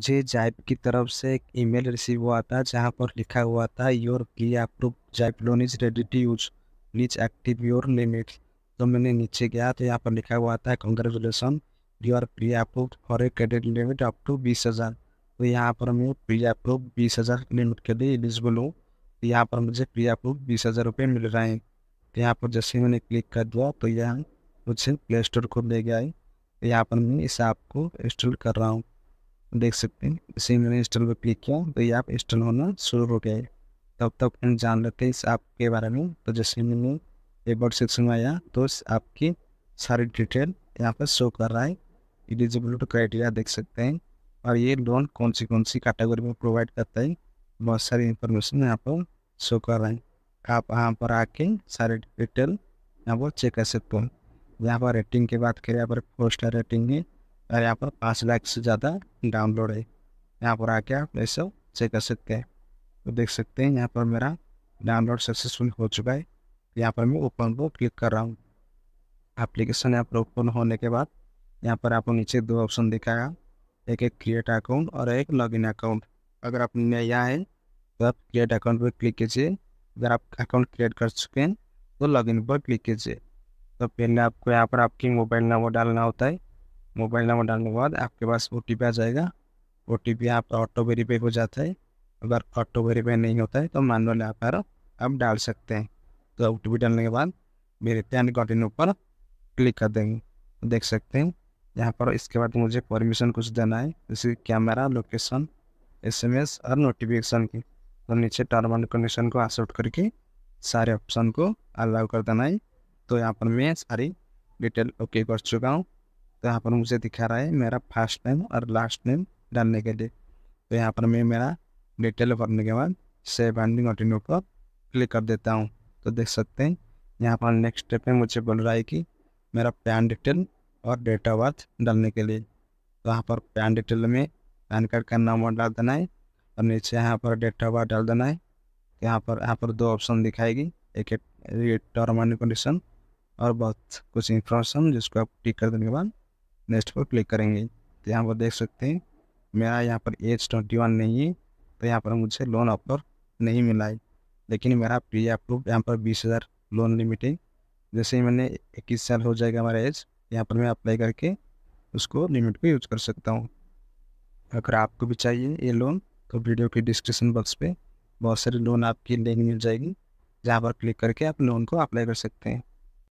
मुझे जाइप की तरफ से एक ईमेल रिसीव हुआ था जहाँ पर लिखा हुआ था your pre approve Zype loan is ready to use please active your limit तो मैंने नीचे गया तो यहाँ पर लिखा हुआ था congratulations your pre approve for a credit limit up to बीस हज़ार तो यहाँ पर मैं प्री अप्रूव बीस हज़ार लिमिट के लिए एलिजिबल हूँ तो यहाँ पर मुझे प्री अप्रूव बीस हज़ार रुपये मिल रहे हैं तो यहाँ पर जैसे मैंने क्लिक कर दिया तो यहाँ मुझे प्ले स्टोर को ले गया है तो यहाँ पर मैं इस ऐप को इंस्टॉल कर रहा हूँ देख सकते हैं इसी मैंने इंस्टॉल पर क्लिक किया तो ये आप इंस्टॉल होना शुरू हो गया तब तक हम जान लेते हैं इस ऐप के बारे में तो जैसे मैंने एबाउट सेक्शन में आया तो इस ऐप की सारी डिटेल यहाँ पर शो कर रहा है एलिजिबिलिटी क्राइटेरिया देख सकते हैं और ये लोन कौन सी कौन सी कैटेगरी में प्रोवाइड करता है बहुत सारी इंफॉर्मेशन यहाँ पर शो कर रहे हैं आप यहाँ पर आके सारे डिटेल यहाँ पर चेक कर सकते हो यहाँ पर रेटिंग की बात करें यहाँ पर फोर स्टार रेटिंग है और यहाँ पर पाँच लाख से ज़्यादा डाउनलोड है यहाँ पर आके आप ये सब चेक कर सकते हैं तो देख सकते हैं यहाँ पर मेरा डाउनलोड सक्सेसफुल हो चुका है यहाँ पर मैं ओपन को क्लिक कर रहा हूँ एप्लीकेशन यहाँ पर ओपन होने के बाद यहाँ पर आपको नीचे दो ऑप्शन दिखाया एक एक क्रिएट अकाउंट और एक लॉगिन अकाउंट अगर आप नया है तो आप क्रिएट अकाउंट पर क्लिक कीजिए अगर आप अकाउंट क्रिएट कर चुके हैं तो लॉगिन पर क्लिक कीजिए तो पहले आपको यहाँ पर आपकी मोबाइल नंबर डालना होता है मोबाइल नंबर डालने के बाद आपके पास ओ आ जाएगा ओ आपका ऑटो वेरीफाई हो जाता है अगर ऑटो वेरीफाई नहीं होता है तो मैनुअल आकर आप डाल सकते हैं तो ओ डालने के बाद मेरे पैन इन ऊपर क्लिक कर देंगे देख सकते हैं यहाँ पर इसके बाद मुझे परमिशन कुछ देना है जैसे कैमरा लोकेशन एसएमएस और नोटिफिकेशन की तो नीचे टर्म एंड कंडीशन को एक्सेप्ट करके सारे ऑप्शन को अलाउ कर देना है तो यहाँ पर मैं सारी डिटेल ओके कर चुका हूँ तो यहाँ पर मुझे दिखा रहा है मेरा फर्स्ट नेम और लास्ट नेम डालने के लिए तो यहाँ पर मैं मेरा डिटेल भरने के बाद सेव एंडिंग कंटिन्यू पर क्लिक कर देता हूँ तो देख सकते हैं यहाँ पर नेक्स्ट स्टेप में मुझे बोल रहा है कि मेरा पैन डिटेल और डेट ऑफ बर्थ डालने के लिए तो यहाँ पर पैन डिटेल में पैन कार्ड का नंबर डाल देना है और नीचे यहाँ पर डेट ऑफ बर्थ डाल देना है तो यहाँ पर यहाँ पर दो ऑप्शन दिखाएगी एक टर्म एंड कंडीशन और बहुत कुछ इन्फॉर्मेशन जिसको आप टिक कर देने के बाद नेक्स्ट पर क्लिक करेंगे तो यहाँ पर देख सकते हैं मेरा यहाँ पर एज ट्वेंटी वन नहीं है तो यहाँ पर मुझसे लोन ऑफर नहीं मिला है लेकिन मेरा प्री अप्रूव यहाँ पर बीस हज़ार लोन लिमिट है जैसे ही मैंने इक्कीस साल हो जाएगा हमारा एज यहाँ पर मैं अप्लाई करके उसको लिमिट को यूज कर सकता हूँ अगर आपको भी चाहिए ये लोन तो वीडियो के डिस्क्रिप्शन बॉक्स पर बहुत सारे लोन आपकी लिंक मिल जाएगी जहाँ पर क्लिक करके आप लोन को अप्लाई कर सकते हैं